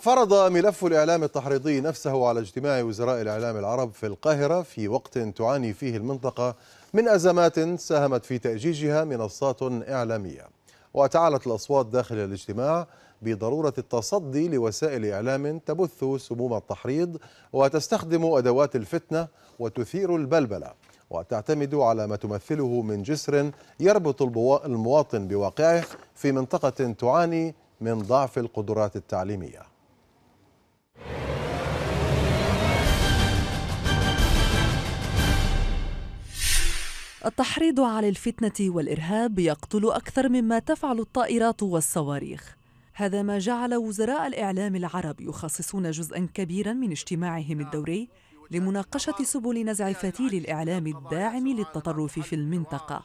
فرض ملف الإعلام التحريضي نفسه على اجتماع وزراء الإعلام العرب في القاهرة في وقت تعاني فيه المنطقة من أزمات ساهمت في تأجيجها منصات إعلامية وتعالت الأصوات داخل الاجتماع بضرورة التصدي لوسائل إعلام تبث سموم التحريض وتستخدم أدوات الفتنة وتثير البلبلة وتعتمد على ما تمثله من جسر يربط المواطن بواقعه في منطقة تعاني من ضعف القدرات التعليميه التحريض على الفتنة والإرهاب يقتل أكثر مما تفعل الطائرات والصواريخ هذا ما جعل وزراء الإعلام العرب يخصصون جزءا كبيرا من اجتماعهم الدوري لمناقشة سبل نزع فتيل الإعلام الداعم للتطرف في المنطقة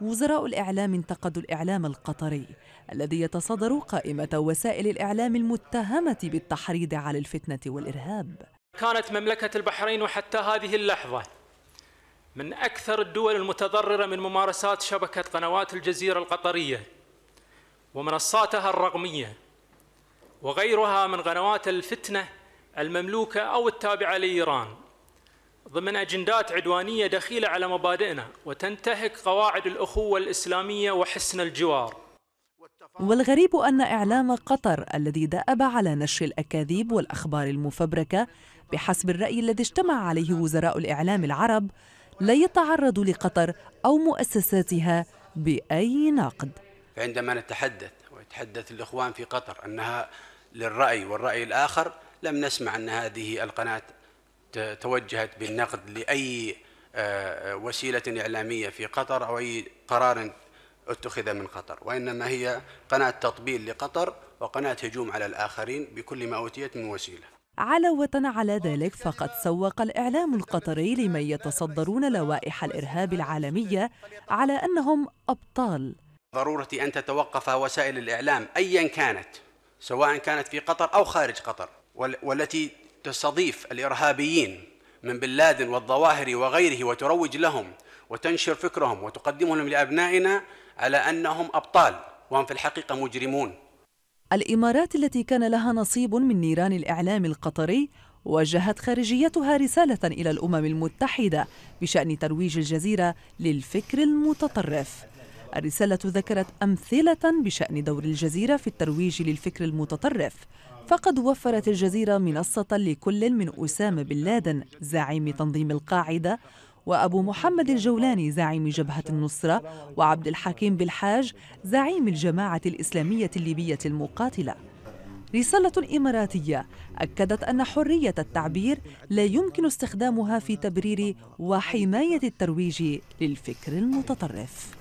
وزراء الإعلام انتقدوا الإعلام القطري الذي يتصدر قائمة وسائل الإعلام المتهمة بالتحريض على الفتنة والإرهاب كانت مملكة البحرين وحتى هذه اللحظة من أكثر الدول المتضررة من ممارسات شبكة قنوات الجزيرة القطرية ومنصاتها الرقمية وغيرها من قنوات الفتنة المملوكة أو التابعة لإيران ضمن أجندات عدوانية دخيلة على مبادئنا وتنتهك قواعد الأخوة الإسلامية وحسن الجوار والغريب أن إعلام قطر الذي دأب على نشر الأكاذيب والأخبار المفبركة بحسب الرأي الذي اجتمع عليه وزراء الإعلام العرب لا يتعرض لقطر أو مؤسساتها بأي نقد عندما نتحدث ويتحدث الإخوان في قطر أنها للرأي والرأي الآخر لم نسمع أن هذه القناة توجهت بالنقد لأي آه، وسيلة إعلامية في قطر أو أي قرار اتخذ من قطر وإنما هي قناة تطبيل لقطر وقناة هجوم على الآخرين بكل ما أوتيت من وسيلة علاوة على ذلك فقد سوق الإعلام القطري لمن يتصدرون لوائح الإرهاب العالمية على أنهم أبطال ضرورة أن تتوقف وسائل الإعلام أيا كانت سواء كانت في قطر أو خارج قطر والتي تستضيف الإرهابيين من بن لادن والظواهري وغيره وتروج لهم وتنشر فكرهم وتقدمهم لأبنائنا على أنهم أبطال وهم في الحقيقة مجرمون الإمارات التي كان لها نصيب من نيران الإعلام القطري وجهت خارجيتها رسالة إلى الأمم المتحدة بشأن ترويج الجزيرة للفكر المتطرف الرسالة ذكرت أمثلة بشأن دور الجزيرة في الترويج للفكر المتطرف فقد وفرت الجزيرة منصة لكل من أسامة بن لادن زعيم تنظيم القاعدة وأبو محمد الجولاني زعيم جبهة النصرة وعبد الحكيم بالحاج زعيم الجماعة الإسلامية الليبية المقاتلة رسالة إماراتية أكدت أن حرية التعبير لا يمكن استخدامها في تبرير وحماية الترويج للفكر المتطرف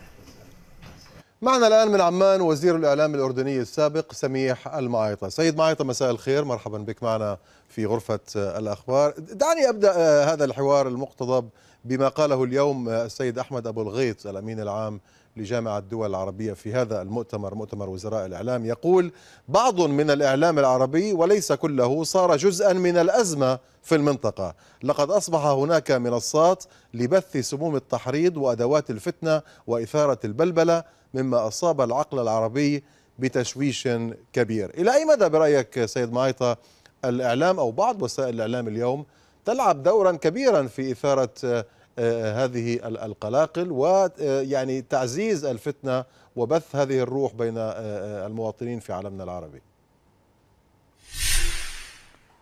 معنا الآن من عمان وزير الإعلام الأردني السابق سميح المعايطة سيد معايطة مساء الخير مرحبا بك معنا في غرفة الأخبار دعني أبدأ آه، هذا الحوار المقتضب بما قاله اليوم آه، السيد أحمد أبو الغيط الأمين العام لجامعة الدول العربية في هذا المؤتمر مؤتمر وزراء الإعلام يقول بعض من الإعلام العربي وليس كله صار جزءا من الأزمة في المنطقة لقد أصبح هناك منصات لبث سموم التحريض وأدوات الفتنة وإثارة البلبلة مما أصاب العقل العربي بتشويش كبير إلى أي مدى برأيك سيد معيطة الإعلام أو بعض وسائل الإعلام اليوم تلعب دورا كبيرا في إثارة هذه القلاقل ويعني آه، تعزيز الفتنه وبث هذه الروح بين آه، آه، المواطنين في عالمنا العربي.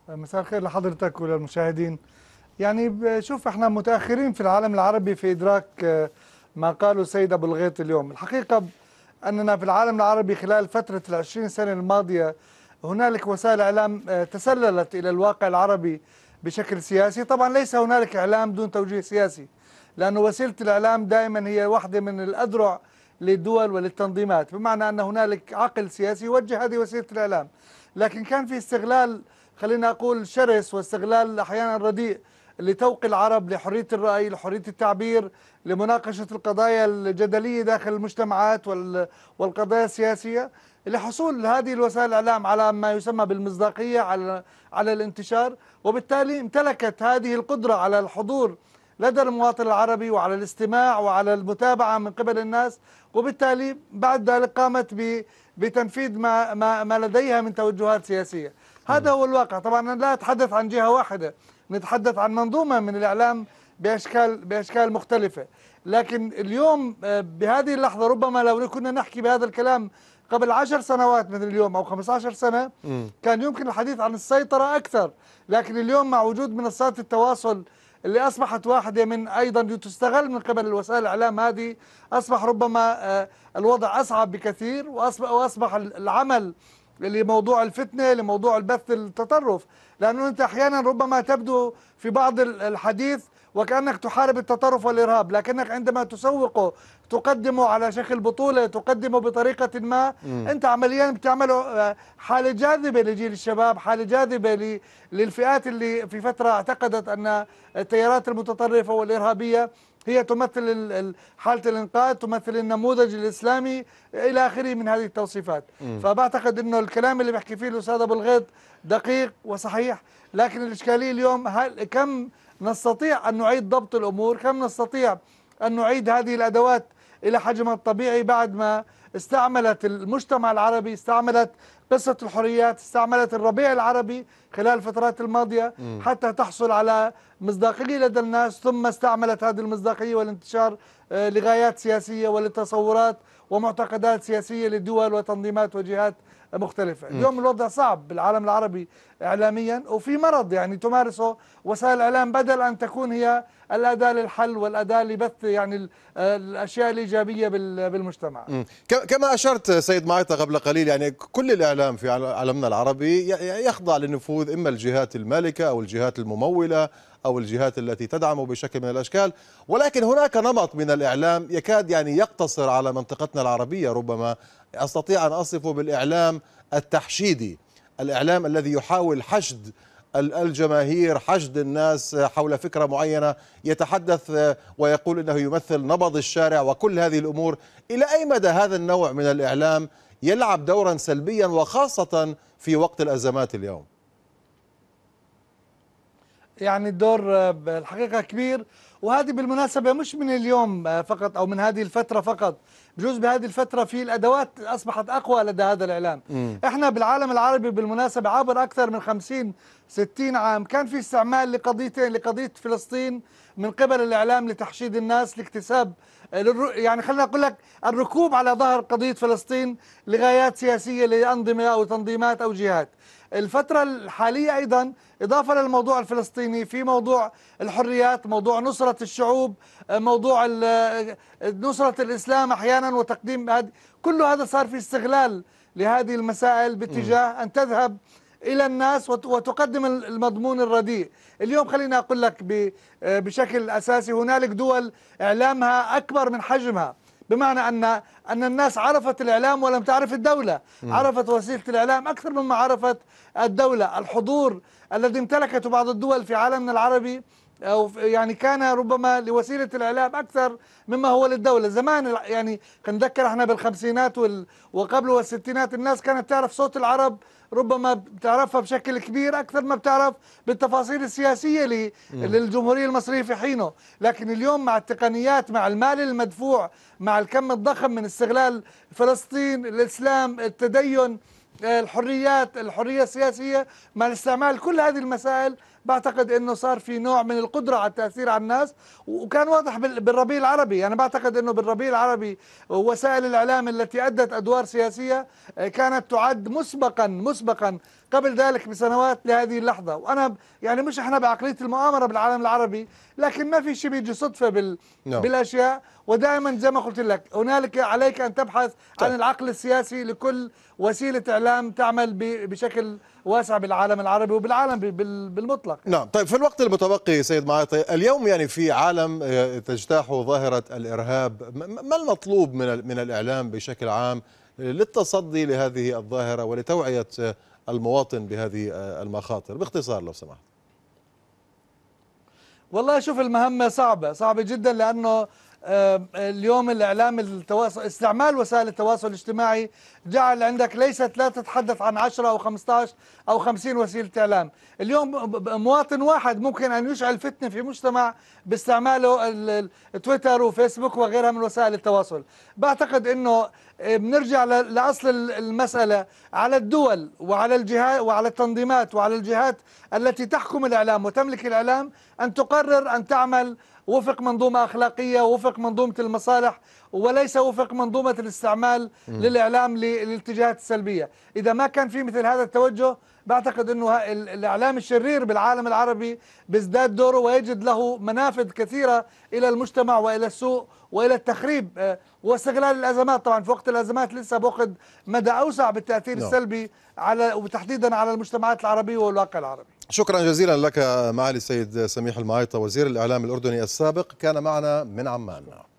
مساء الخير لحضرتك وللمشاهدين. يعني شوف احنا متاخرين في العالم العربي في ادراك ما قاله السيد ابو الغيط اليوم، الحقيقه اننا في العالم العربي خلال فتره ال 20 سنه الماضيه هنالك وسائل اعلام تسللت الى الواقع العربي بشكل سياسي طبعا ليس هنالك إعلام دون توجيه سياسي لانه وسيلة الإعلام دائما هي واحدة من الأذرع للدول وللتنظيمات بمعنى أن هنالك عقل سياسي يوجه هذه وسيلة الإعلام لكن كان في استغلال خلينا أقول شرس واستغلال أحيانا رديء لتوقي العرب لحرية الرأي لحرية التعبير لمناقشة القضايا الجدلية داخل المجتمعات والقضايا السياسية لحصول هذه الوسائل الإعلام على ما يسمى بالمصداقية على على الانتشار وبالتالي امتلكت هذه القدرة على الحضور لدى المواطن العربي وعلى الاستماع وعلى المتابعة من قبل الناس وبالتالي بعد ذلك قامت بتنفيذ ما, ما, ما لديها من توجهات سياسية هذا هو الواقع طبعا لا أتحدث عن جهة واحدة نتحدث عن منظومة من الإعلام بأشكال, بأشكال مختلفة لكن اليوم آه، بهذه اللحظة ربما لو كنا نحكي بهذا الكلام قبل 10 سنوات من اليوم او 15 سنه م. كان يمكن الحديث عن السيطره اكثر لكن اليوم مع وجود منصات التواصل اللي اصبحت واحده من ايضا تستغل من قبل الوسائل الاعلام هذه اصبح ربما آه، الوضع اصعب بكثير واصبح واصبح العمل لموضوع الفتنه لموضوع البث التطرف لانه انت احيانا ربما تبدو في بعض الحديث وكأنك تحارب التطرف والإرهاب لكنك عندما تسوقه تقدمه على شكل بطولة تقدمه بطريقة ما م. أنت عمليا بتعمله آه، حالة جاذبة لجيل الشباب حالة جاذبة للفئات اللي في فترة اعتقدت أن التيارات المتطرفة والإرهابية هي تمثل حالة الإنقاذ تمثل النموذج الإسلامي إلى آخره من هذه التوصيفات م. فبعتقد أنه الكلام اللي بحكي فيه الأستاذ أبو الغيط دقيق وصحيح لكن الإشكالية اليوم هل كم نستطيع أن نعيد ضبط الأمور كم نستطيع أن نعيد هذه الأدوات إلى حجمها الطبيعي بعد ما استعملت المجتمع العربي استعملت قصة الحريات استعملت الربيع العربي خلال الفترات الماضية حتى تحصل على مصداقية لدى الناس ثم استعملت هذه المصداقية والانتشار آه، لغايات سياسية ولتصورات ومعتقدات سياسية لدول وتنظيمات وجهات مختلفة اليوم الوضع صعب بالعالم العربي إعلاميا وفي مرض يعني تمارسه وسائل الإعلام بدل أن تكون هي الأداة للحل والأداة لبث يعني الأشياء الإيجابية بالمجتمع كما أشرت سيد معيطة قبل قليل يعني كل الإعلام في عالمنا العربي يخضع لنفوذ إما الجهات المالكة أو الجهات الممولة أو الجهات التي تدعمه بشكل من الأشكال ولكن هناك نمط من الإعلام يكاد يعني يقتصر على منطقتنا العربية ربما أستطيع أن أصفه بالإعلام التحشيدي الإعلام الذي يحاول حشد الجماهير حشد الناس حول فكرة معينة يتحدث ويقول أنه يمثل نبض الشارع وكل هذه الأمور إلى أي مدى هذا النوع من الإعلام يلعب دورا سلبيا وخاصة في وقت الأزمات اليوم يعني الدور آه، الحقيقة كبير وهذه بالمناسبة مش من اليوم آه، فقط أو من هذه الفترة فقط بجوز بهذه الفترة في الأدوات أصبحت أقوى لدى هذا الإعلام م. إحنا بالعالم العربي بالمناسبة عبر أكثر من 50 60 عام كان في استعمال لقضيتين لقضية فلسطين من قبل الإعلام لتحشيد الناس لاكتساب آه، يعني خلينا أقول لك الركوب على ظهر قضية فلسطين لغايات سياسية لأنظمة أو تنظيمات أو جهات الفترة الحالية أيضا إضافة للموضوع الفلسطيني في موضوع الحريات موضوع نصرة الشعوب آه، موضوع آه، نصرة الإسلام أحيانا وتقديم هذه كل هذا صار في استغلال لهذه المسائل باتجاه أن تذهب إلى الناس وتقدم المضمون الرديء اليوم خليني أقول لك آه، بشكل أساسي هنالك دول إعلامها أكبر من حجمها بمعنى أن أن الناس عرفت الإعلام ولم تعرف الدولة م. عرفت وسيلة الإعلام أكثر مما عرفت الدولة الحضور الذي امتلكته بعض الدول في عالمنا العربي أو يعني كان ربما لوسيلة الإعلام أكثر مما هو للدولة زمان يعني نتذكر احنا بالخمسينات وال وقبل والستينات الناس كانت تعرف صوت العرب ربما بتعرفها بشكل كبير أكثر ما بتعرف بالتفاصيل السياسية للجمهورية المصرية في حينه لكن اليوم مع التقنيات مع المال المدفوع مع الكم الضخم من استغلال فلسطين الإسلام التدين الحريات الحرية السياسية مع الاستعمال كل هذه المسائل بعتقد انه صار في نوع من القدره على التاثير على الناس وكان واضح بالربيع العربي انا يعني بعتقد انه بالربيع العربي وسائل الاعلام التي ادت ادوار سياسيه آه، كانت تعد مسبقا مسبقا قبل ذلك بسنوات لهذه اللحظه وانا يعني مش احنا بعقليه المؤامره بالعالم العربي لكن ما في شيء بيجي صدفه بال no. نعم. بالاشياء ودائما زي ما قلت لك هنالك عليك ان تبحث طيب. عن العقل السياسي لكل وسيله اعلام تعمل بشكل واسع بالعالم العربي وبالعالم بالمطلق المتبقي نعم طيب في الوقت المتبقي سيد معاطي اليوم يعني في عالم آه، تجتاح ظاهرة الإرهاب ما المطلوب من, من الإعلام بشكل عام للتصدي لهذه الظاهرة ولتوعية آه، المواطن بهذه آه، المخاطر باختصار لو سمحت والله شوف المهمة صعبة صعبة جدا لأنه آه، اليوم الاعلام التواصل استعمال وسائل التواصل الاجتماعي جعل عندك ليست لا تتحدث عن 10 او 15 او 50 وسيله اعلام، اليوم مواطن واحد ممكن ان يشعل فتنه في مجتمع باستعماله تويتر وفيسبوك وغيرها من وسائل التواصل، بعتقد انه آه، بنرجع لاصل المساله على الدول وعلى الجهات وعلى التنظيمات وعلى الجهات التي تحكم الاعلام وتملك الاعلام ان تقرر ان تعمل وفق منظومة أخلاقية وفق منظومة المصالح وليس وفق منظومة الاستعمال م. للإعلام للاتجاهات السلبية إذا ما كان في مثل هذا التوجه بعتقد أنه الإعلام الشرير بالعالم العربي بيزداد دوره ويجد له منافذ كثيرة إلى المجتمع وإلى السوء وإلى التخريب آه، واستغلال الأزمات طبعا في وقت الأزمات لسه بأخذ مدى أوسع بالتأثير نعم. السلبي على وتحديدا على المجتمعات العربية والواقع العربي شكرا جزيلا لك معالي السيد سميح المعيطة وزير الإعلام الأردني السابق كان معنا من عمان